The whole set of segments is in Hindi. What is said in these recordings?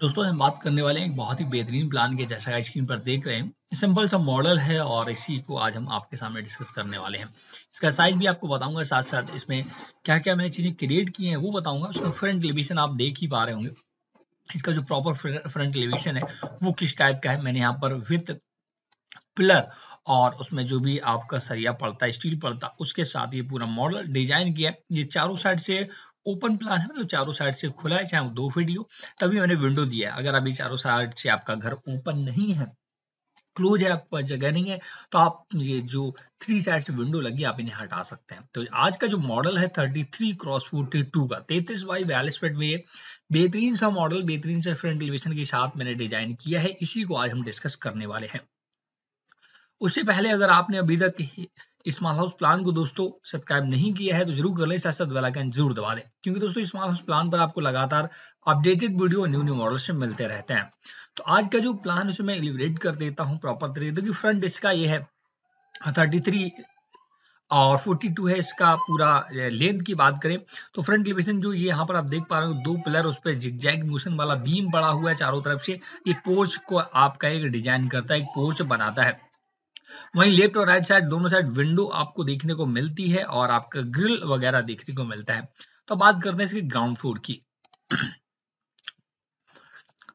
दोस्तों हम बात करने वाले हैं एक बहुत ही बेहतरीन प्लान के जैसा आज स्क्रीन पर देख रहे हैं सिंपल सा मॉडल है और इसी को आज हम आपके सामने डिस्कस करने वाले हैं इसका साइज भी आपको बताऊंगा साथ साथ इसमें क्या क्या मैंने चीज़ें क्रिएट की हैं वो बताऊंगा उसका फ्रंट एलिवेशन आप देख ही पा रहे होंगे इसका जो प्रॉपर फ्रंट एलिवेशन है वो किस टाइप का है मैंने यहाँ पर विथ पिलर और उसमें जो भी आपका सरिया पड़ता है स्टील पड़ता उसके साथ ये पूरा मॉडल डिजाइन किया है ये चारों साइड से ओपन प्लान है मतलब चारों साइड से खुला है चाहे वो दो फीट हो तभी मैंने विंडो दिया है अगर अभी चारों साइड से आपका घर ओपन नहीं है क्लोज है आपका जगह नहीं है तो आप ये जो थ्री साइड से विंडो लगी आप इन्हें हटा सकते हैं तो आज का जो मॉडल है thirty three cross forty two का तैतीस बाई बयालीस फीट में बेहतरीन सा मॉडल बेहतरीन सा फ्रंट एलिवेशन के साथ मैंने डिजाइन किया है इसी को आज हम डिस्कस करने वाले हैं उससे पहले अगर आपने अभी तक स्मॉल हाउस प्लान को दोस्तों सब्सक्राइब नहीं किया है तो जरूर कर लें साथ साथ बेलाइकन जरूर दबा दें क्योंकि दोस्तों स्मॉल हाउस प्लान पर आपको लगातार updated video new new model से मिलते रहते हैं तो आज का जो प्लान उसे मैं इलिवरेट कर देता हूँ प्रॉपर तरीके देखिए फ्रंट डिस्क का ये है थर्टी हाँ, थ्री और 42 है इसका पूरा लेंथ की बात करें तो फ्रंट एलिवेशन जो ये यहाँ पर आप देख पा रहे हो दो पिलर उस पर जिगजैग मोशन वाला बीम पड़ा हुआ है चारों तरफ से ये पोर्च को आपका एक डिजाइन करता है एक पोर्च बनाता है वहीं लेफ्ट और राइट साइड दोनों साइड विंडो आपको देखने को मिलती है और आपका ग्रिल वगैरह देखने को मिलता है तो बात करते हैं इसके ग्राउंड फ्लोर की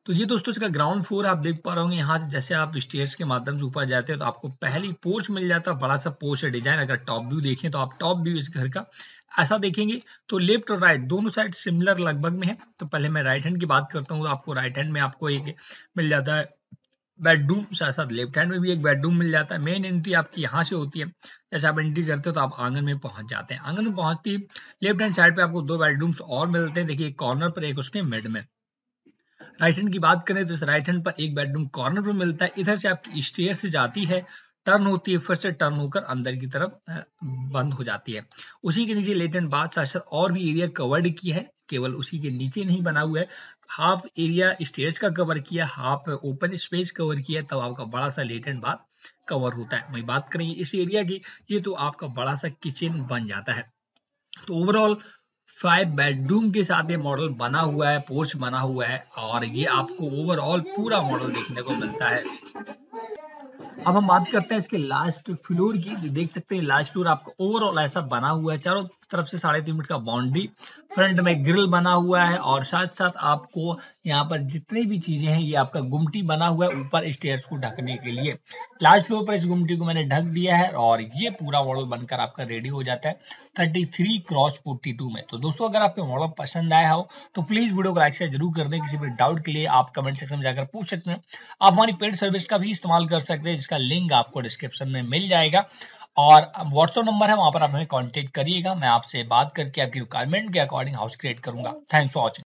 तो ये दोस्तों इसका ग्राउंड फ्लोर आप देख पा रहे होंगे यहाँ जैसे आप स्टेयर्स के माध्यम से ऊपर जाते हैं तो आपको पहली पोर्च मिल जाता है बड़ा सा पोर्च है डिजाइन अगर टॉप व्यू देखें तो आप टॉप व्यू इस घर का ऐसा देखेंगे तो लेफ्ट और राइट दोनों साइड सिमिलर लगभग में है तो पहले मैं राइट हैंड की बात करता हूँ तो आपको राइट हैंड में आपको एक मिल जाता है बेडरूम साथ साथ लेफ्ट हैंड में भी एक बेडरूम मिल जाता है मेन एंट्री आपकी यहाँ से होती है जैसे आप एंट्री करते हो तो आप आंगन में पहुंच जाते हैं आंगन में पहुंचती लेफ्ट हैंड साइड पे आपको दो बेडरूम्स और मिलते हैं देखिए कॉर्नर पर एक उसके मिड में राइट हैंड की बात करें तो इस राइट हैंड पर एक बेडरूम कॉर्नर पर मिलता है इधर से आपकी स्टेयर से जाती है टर्न होती है फिर से टर्न होकर अंदर की तरफ बंद हो जाती है उसी के नीचे लेटेंट बाथ शास्त्र और भी एरिया कवर्ड की है केवल उसी के नीचे नहीं बना हुआ है हाफ एरिया स्टेज का कवर किया हाफ ओपन स्पेस कवर किया तब आपका बड़ा सा लेटेंट बाथ कवर होता है वही बात करेंगे इस एरिया की ये तो आपका बड़ा सा किचन बन जाता है तो ओवरऑल फाइव बेडरूम के साथ ये मॉडल बना हुआ है पोर्च बना हुआ है और ये आपको ओवरऑल पूरा मॉडल देखने को मिलता है अब हम बात करते हैं इसके लास्ट फ्लोर की तो देख सकते हैं लास्ट फ्लोर आपका ओवरऑल ऐसा बना हुआ है चारों तरफ से साढ़े तीन मिनट का बाउंड्री फ्रंट में ग्रिल बना हुआ है और साथ साथ आपको यहाँ पर जितनी भी चीजें हैं ये आपका गुमटी बना हुआ है ऊपर स्टेयर्स को ढकने के लिए लास्ट फ्लोर पर इस गुमटी को मैंने ढक दिया है और ये पूरा मॉडल बनकर आपका रेडी हो जाता है 33 क्रॉस 42 में तो दोस्तों अगर आपको मॉडल पसंद आया हो तो प्लीज वीडियो को लाइक शेयर जरूर कर दें किसी भी डाउट के लिए आप कमेंट सेक्शन में जाकर पूछ सकते हैं आप हमारी पेड सर्विस का भी इस्तेमाल कर सकते हैं जिसका लिंक आपको डिस्क्रिप्शन में मिल जाएगा और व्हाट्सअप नंबर है वहां पर आप हमें कॉन्टेक्ट करिएगा मैं आपसे बात करके आपकी रिक्वायरमेंट के अकॉर्डिंग हाउस क्रिएट करूंगा थैंक्स फॉर वॉचिंग